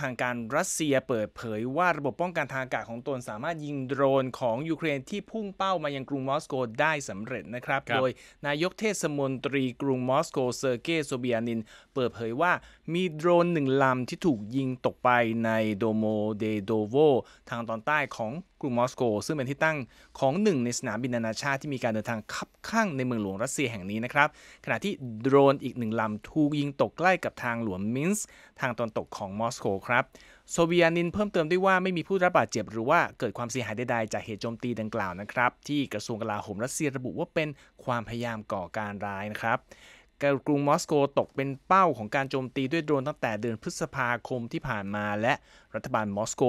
ทางการรัสเซียเปิดเผยว่าระบบป้องกันทางอากาศของตนสามารถยิงโดรนของยูเครน ที่พุ่งเป้ามายังกรุงมอสโกได้สำเร็จนะครับรบโดยนายกเทศมนตรีกรุงมอสโกเซอร์เกย์โซเบียนินเปิดเผยว่ามีโดรนหนึ่งลำที่ถูกยิงตกไปในโดโมเดโดโวทางตอนใต้ของกรุงมอสโกซึ่งเป็นที่ตั้งของหนึ่งในสนามบินนานาชาติที่มีการเดินทางคับข้างในเมืองหลวงรัสเซียแห่งนี้นะครับขณะที่โดรนอีกหนึ่งลำถูกยิงตกใกล้กับทางหลวงมินส์ ทางตอนตกของมอสโกครับโซเวียนินเพิ่มเติมด้วยว่าไม่มีผู้รับบาดเจ็บหรือว่าเกิดความเสียหายใดๆจากเหตุโจมตีดังกล่าวนะครับที่กระทรวงกลาโหมรัสเซีย ระบุว่าเป็นความพยายามก่อการร้ายนะครับกรุงมอสโกตกเป็นเป้าของการโจมตีด้วยโดรนตั้งแต่เดือนพฤษภาคมที่ผ่านมาและรัฐบาลมอสโก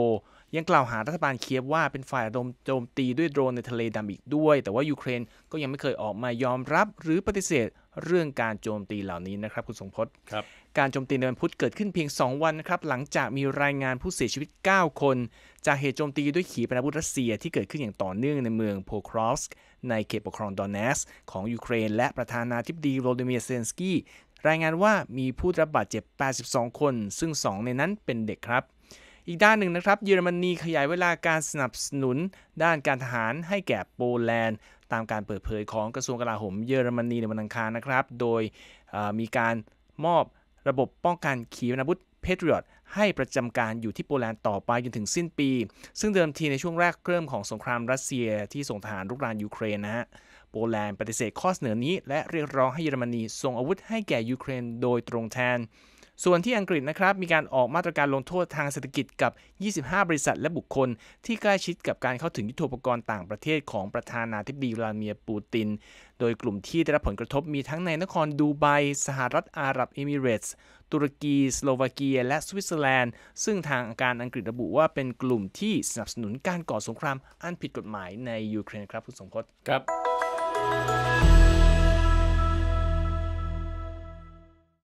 ยังกล่าวหารัฐบาลเคียบว่าเป็นฝ่ายดโจมตีด้วยโดรนในทะเลดำอีกด้วย แต่ว่ายูเครนก็ยังไม่เคยออกมายอมรับหรือปฏิเสธเรื่องการโจมตีเหล่านี้นะครับ คุณสงพจน์ครับการโจมตีในวันพุธเกิดขึ้นเพียง 2 วันนะครับหลังจากมีรายงานผู้เสียชีวิต 9 คน จากเหตุโจมตีด้วยขีปนาวุธรัสเซียที่เกิดขึ้นอย่างต่อเนื่องในเมืองโพครอฟสในเขตปกครองดอนเนสของยูเครนและประธานาธิบดีโรดิเมียเซนสกี้รายงานว่ามีผู้รับบาดเจ็บ 82 คน ซึ่ง 2 ในนั้นเป็นเด็กครับอีกด้านหนึ่งนะครับเยอรมนีขยายเวลาการสนับสนุนด้านการทหารให้แก่โปแลนด์ตามการเปิดเผยของกระทรวงกลาโหมเยอรมนีในวันอังคารนะครับ โดยมีการมอบระบบป้องกันขีปนาวุธ Patriot ให้ประจำการอยู่ที่โปแลนด์ต่อไปจนถึงสิ้นปี ซึ่งเดิมทีในช่วงแรกเริ่มของสงครามรัสเซียที่ส่งทหารรุกรานยูเครนนะฮะโปแลนด์ปฏิเสธข้อเสนอนี้และเรียกร้องให้เยอรมนีส่งอาวุธให้แก่ยูเครนโดยตรงแทนส่วนที่อังกฤษนะครับ มีการออกมาตรการลงโทษทางเศรษฐกิจกับ 25 บริษัทและบุคคล ที่ใกล้ชิดกับการเข้าถึงยุทโธปกรณ์ต่างประเทศของประธานาธิบดีวลาดิเมียร์ปูติน โดยกลุ่มที่ได้รับผลกระทบมีทั้งในนครดูไบสหรัฐอาหรับเอมิเรตส์ ตุรกี สโลวาเกีย และสวิตเซอร์แลนด์ ซึ่งทางการอังกฤษระบุว่าเป็นกลุ่มที่สนับสนุนการก่อสงครามอันผิดกฎหมายในยูเครนครับคุณสมพศครับ